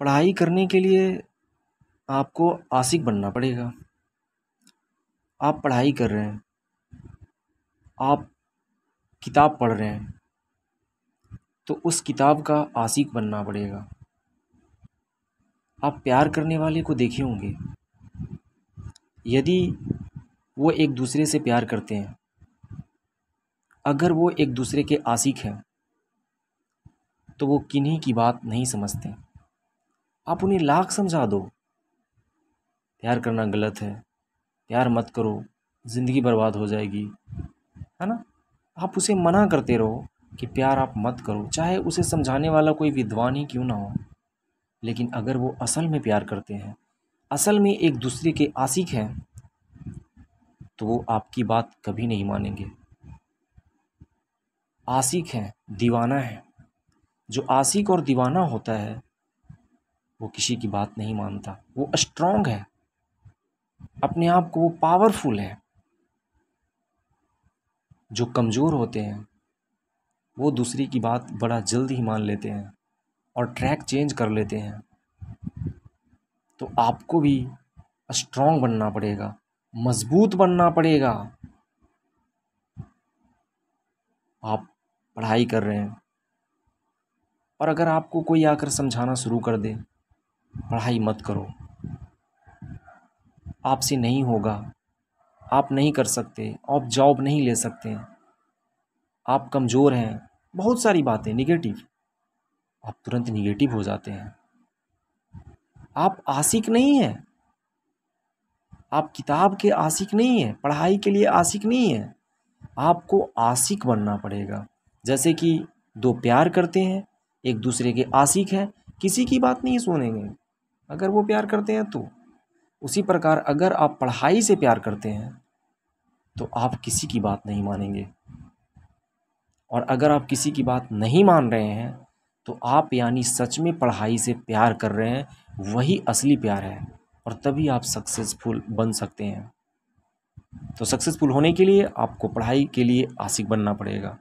पढ़ाई करने के लिए आपको आशिक़ बनना पड़ेगा आप पढ़ाई कर रहे हैं आप किताब पढ़ रहे हैं तो उस किताब का आशिक बनना पड़ेगा आप प्यार करने वाले को देखे होंगे यदि वो एक दूसरे से प्यार करते हैं अगर वो एक दूसरे के आशिक हैं तो वो किन्हीं की बात नहीं समझते आप उन्हें लाख समझा दो प्यार करना गलत है प्यार मत करो ज़िंदगी बर्बाद हो जाएगी है ना आप उसे मना करते रहो कि प्यार आप मत करो चाहे उसे समझाने वाला कोई विद्वान ही क्यों ना हो लेकिन अगर वो असल में प्यार करते हैं असल में एक दूसरे के आशिक हैं तो वो आपकी बात कभी नहीं मानेंगे आशिक हैं दीवाना है जो आशिक और दीवाना होता है वो किसी की बात नहीं मानता वो स्ट्रांग है अपने आप को वो पावरफुल है जो कमज़ोर होते हैं वो दूसरी की बात बड़ा जल्दी ही मान लेते हैं और ट्रैक चेंज कर लेते हैं तो आपको भी स्ट्रांग बनना पड़ेगा मजबूत बनना पड़ेगा आप पढ़ाई कर रहे हैं और अगर आपको कोई आकर समझाना शुरू कर दे पढ़ाई मत करो आपसे नहीं होगा आप नहीं कर सकते आप जॉब नहीं ले सकते आप कमज़ोर हैं बहुत सारी बातें निगेटिव आप तुरंत निगेटिव हो जाते हैं आप आशिक नहीं हैं आप किताब के आशिक नहीं हैं पढ़ाई के लिए आशिक नहीं हैं आपको आशिक बनना पड़ेगा जैसे कि दो प्यार करते हैं एक दूसरे के आशिक हैं किसी की बात नहीं सुनेंगे अगर वो प्यार करते हैं तो उसी प्रकार अगर आप पढ़ाई से प्यार करते हैं तो आप किसी की बात नहीं मानेंगे और अगर आप किसी की बात नहीं मान रहे हैं तो आप यानी सच में पढ़ाई से प्यार कर रहे हैं वही असली प्यार है और तभी आप सक्सेसफुल बन सकते हैं तो सक्सेसफुल होने के लिए आपको पढ़ाई के लिए आशिक बनना पड़ेगा